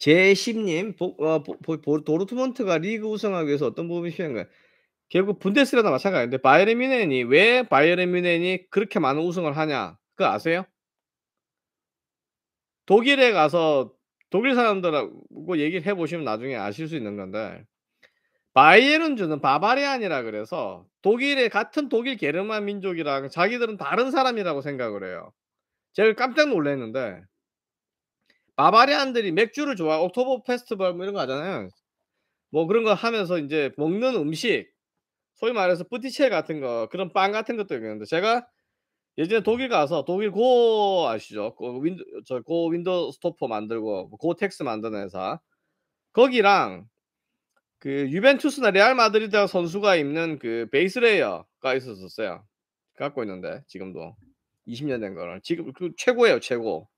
제10님 어, 도르트문트가 리그 우승하기 위해서 어떤 부분이 필요한가요? 결국 분데스리나 마찬가지인데 바이에른 뮌헨이 왜 바이에른 뮌헨이 그렇게 많은 우승을 하냐? 그거 아세요? 독일에 가서 독일 사람들하고 얘기를 해보시면 나중에 아실 수 있는 건데 바이에른주는 바바리안이라 그래서 독일의 같은 독일 게르만 민족이랑 자기들은 다른 사람이라고 생각을 해요. 제가 깜짝 놀랐는데 바바리안들이 맥주를 좋아 옥토버 페스티벌 뭐 이런 거 하잖아요. 뭐 그런 거 하면서 이제 먹는 음식 소위 말해서 뿌티체 같은 거 그런 빵 같은 것도 있는데 제가 예전에 독일 가서 독일 고 아시죠? 고 윈도 저고 윈도 스토퍼 만들고 뭐 고 텍스 만드는 회사 거기랑 그 유벤투스나 레알 마드리드 선수가 입는 그 베이스 레이어가 있었었어요. 갖고 있는데 지금도 20년 된거는 지금 그 최고예요 최고.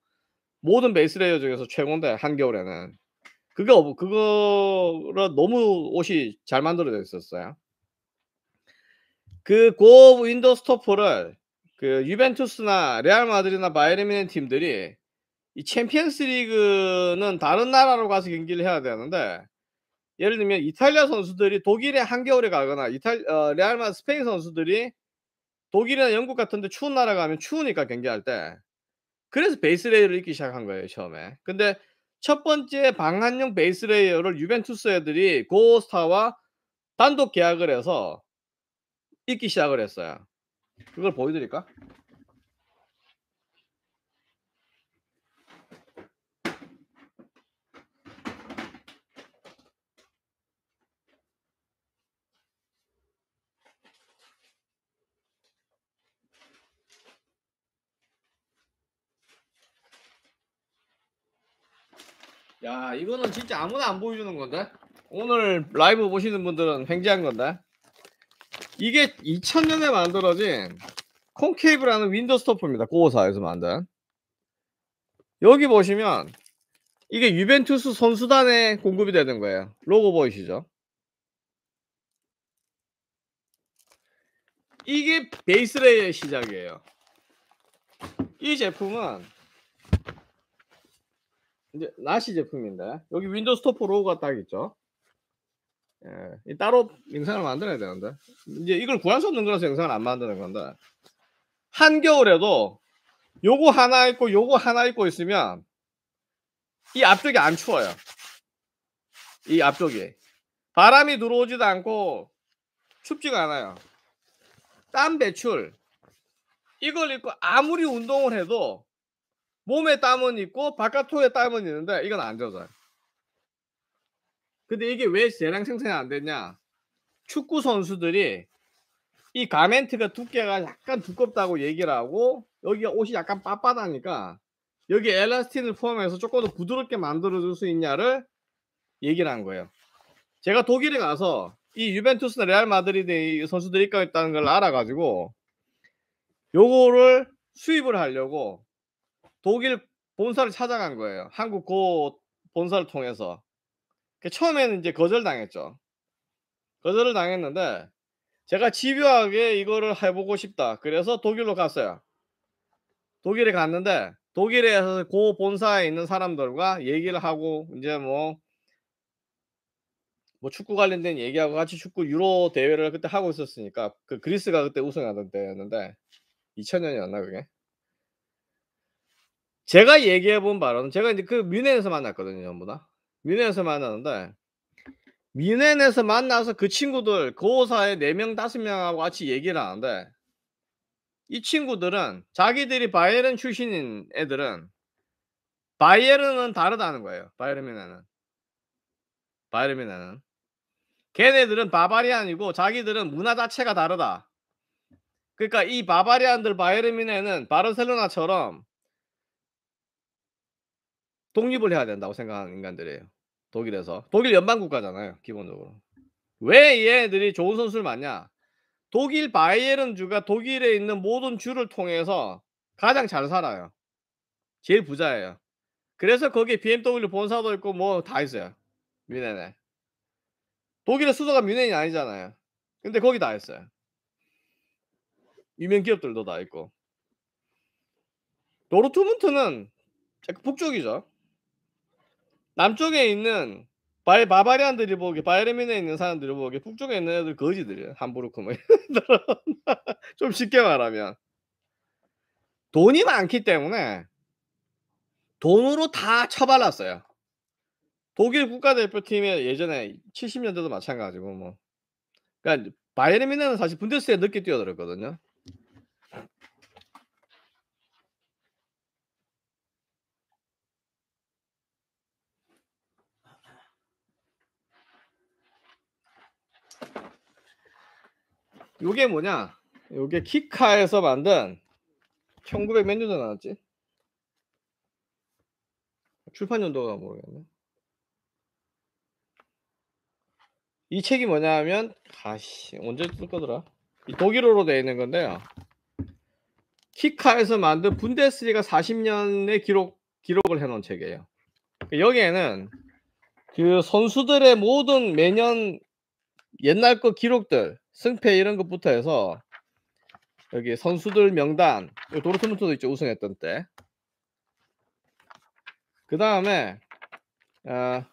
모든 베이스레이어 중에서 최고인데 한겨울에는 그거 그거를 너무 옷이 잘 만들어져 있었어요. 그고윈도 스토퍼를 그 유벤투스나 레알 마드리나 바이에른 미넨 팀들이 이 챔피언스 리그는 다른 나라로 가서 경기를 해야 되는데 예를 들면 이탈리아 선수들이 독일에 한겨울에 가거나 이탈 어, 레알마 스페인 선수들이 독일이나 영국 같은데 추운 나라 가면 추우니까 경기할 때 그래서 베이스 레이어를 입기 시작한 거예요 처음에. 근데 첫 번째 방한용 베이스 레이어를 유벤투스 애들이 고스타와 단독 계약을 해서 입기 시작을 했어요. 그걸 보여드릴까? 야 이거는 진짜 아무나 안 보여주는 건데 오늘 라이브 보시는 분들은 횡재한 건데 이게 2000년에 만들어진 콘케이브라는 윈도우 스토프입니다 고사에서 만든 여기 보시면 이게 유벤투스 선수단에 공급이 되는 거예요 로고 보이시죠 이게 베이스레이의 시작이에요 이 제품은 이제 나시 제품인데 여기 윈도우 스토퍼 로고가 딱 있죠. 예, 따로 영상을 만들어야 되는데 이제 이걸 구할 수 없는 거라서 영상을 안 만드는 건데 한겨울에도 요거 하나 있고 요거 하나 있고 있으면 이 앞쪽이 안 추워요. 이 앞쪽이 바람이 들어오지도 않고 춥지가 않아요. 땀 배출 이걸 입고 아무리 운동을 해도 몸에 땀은 있고 바깥쪽에 땀은 있는데 이건 안 젖어요. 근데 이게 왜재량 생산이 안 됐냐? 축구 선수들이 이 가멘트가 두께가 약간 두껍다고 얘기를 하고 여기가 옷이 약간 빳빳하니까 여기 엘라스틴을 포함해서 조금 더 부드럽게 만들어줄 수 있냐를 얘기를 한 거예요. 제가 독일에 가서 이 유벤투스나 레알 마드리드 선수들이 입가했다는 걸 알아가지고 요거를 수입을 하려고 독일 본사를 찾아간 거예요. 한국 고 본사를 통해서. 그 처음에는 이제 거절당했죠. 거절을 당했는데 제가 집요하게 이거를 해보고 싶다. 그래서 독일로 갔어요. 독일에 갔는데 독일에서 고 본사에 있는 사람들과 얘기를 하고 이제 뭐, 뭐 축구 관련된 얘기하고 같이 축구 유로 대회를 그때 하고 있었으니까 그 그리스가 그때 우승하던 때였는데 2000년이었나 그게 제가 얘기해 본 바로는 제가 이제 그 뮌헨에서 만났거든요, 전부 다. 뮌헨에서 만났는데 뮌헨에서 만나서 그 친구들 고사에 그 4명, 5명하고 같이 얘기를 하는데 이 친구들은 자기들이 바이에른 출신인 애들은 바이에른은 다르다는 거예요. 바이에른이나는 바이에른이나는 걔네들은 바바리아니고 자기들은 문화 자체가 다르다. 그러니까 이 바바리안들 바이에른이네는 바르셀로나처럼 독립을 해야 된다고 생각하는 인간들이에요. 독일에서 독일 연방 국가잖아요, 기본적으로. 왜 얘네들이 좋은 선수를 맞냐? 독일 바이에른 주가 독일에 있는 모든 주를 통해서 가장 잘 살아요. 제일 부자예요. 그래서 거기에 BMW 본사도 있고 뭐 다 있어요. 뮌헨에. 독일의 수도가 뮌헨이 아니잖아요. 근데 거기 다 있어요. 유명 기업들도 다 있고. 노르투문트는 북쪽이죠. 남쪽에 있는 바이, 바바리안들이 보기 바이레민에 있는 사람들이 보기 북쪽에 있는 애들 거지들이야 함부르크 만좀 쉽게 말하면 돈이 많기 때문에 돈으로 다 쳐발랐어요. 독일 국가대표팀에 예전에 70년대도 마찬가지고 뭐 그러니까 바이에민 미넨은 사실 분데스에 늦게 뛰어들었거든요. 요게 뭐냐? 요게 키카에서 만든 1900 몇년전 나왔지? 출판 연도가 모르겠네. 이 책이 뭐냐 하면 아씨 언제 쓸 거더라? 이 독일어로 되어 있는 건데요. 키카에서 만든 분데스리가 40년의 기록 기록을 해놓은 책이에요. 여기에는 그 선수들의 모든 매년 옛날 거 기록들 승패 이런 것부터 해서 여기 선수들 명단 도르트문트도 있죠 우승했던 때. 그 다음에 어,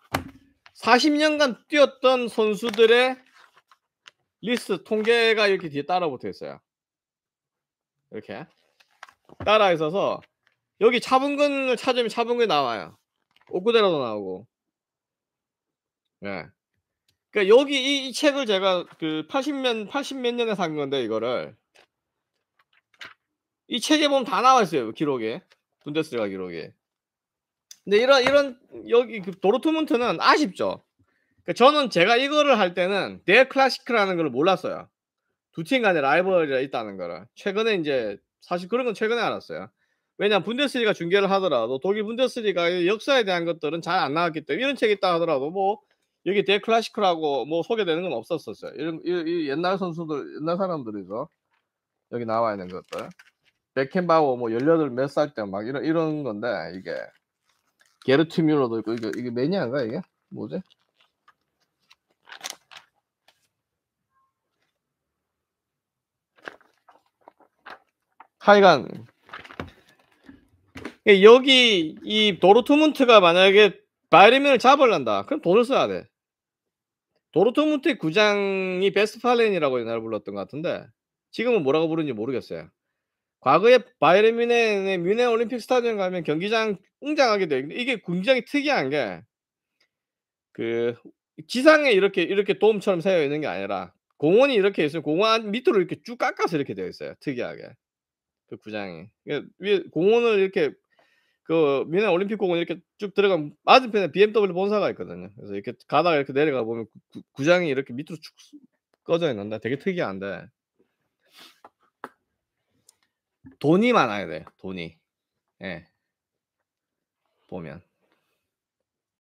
40년간 뛰었던 선수들의 리스트 통계가 이렇게 뒤에 따라 붙어 있어요. 이렇게 따라 있어서 여기 차분근을 찾으면 차분근 이 나와요. 옥구대라도 나오고. 네. 그러니까 여기 이, 이 책을 제가 그 80년 80 몇 년에 산 건데 이거를 이 책에 보면 다 나와 있어요 기록에 분데스리가 기록에. 근데 이런 이런 여기 그 도르트문트는 아쉽죠. 그러니까 저는 제가 이거를 할 때는 데클래식크라는걸 몰랐어요. 두 팀간의 라이벌이 있다는 거를 최근에 이제 사실 그런 건 최근에 알았어요. 왜냐 분데스리가 중계를 하더라도 독일 분데스리가 역사에 대한 것들은 잘 안 나왔기 때문에 이런 책이 있다 하더라도 뭐 여기 데클라시크라고뭐 소개되는 건 없었었어요. 이런 이, 이 옛날 선수들 옛날 사람들이죠. 여기 나와 있는 것들. 백켄바워뭐18몇 살 때 막 이런 이런 건데 이게 게르트 뮤러도 있고 이게 이게 매니아인가 이게? 뭐지? 하여간 예, 여기 이 도르트문트가 만약에 바이에른을 잡을란다 그럼 돈을 써야 돼. 도르토문트의 구장이 베스팔렌이라고 옛날에 불렀던 것 같은데 지금은 뭐라고 부르는지 모르겠어요. 과거에 바이에른 의 뮌헨 올림픽 스타디움 가면 경기장 웅장하게 돼. 이게 굉장히 특이한 게 그 지상에 이렇게 이렇게 돔처럼 세워 있는 게 아니라 공원이 이렇게 있어요. 공원 밑으로 이렇게 쭉 깎아서 이렇게 되어 있어요. 특이하게 그 구장이 그러니까 위에 공원을 이렇게 그 미네 올림픽 공원 이렇게 쭉 들어가면 맞은편에 BMW 본사가 있거든요. 그래서 이렇게 가다가 이렇게 내려가 보면 구, 장이 이렇게 밑으로 쭉 꺼져 있는데 되게 특이한데 돈이 많아야 돼. 돈이. 예. 보면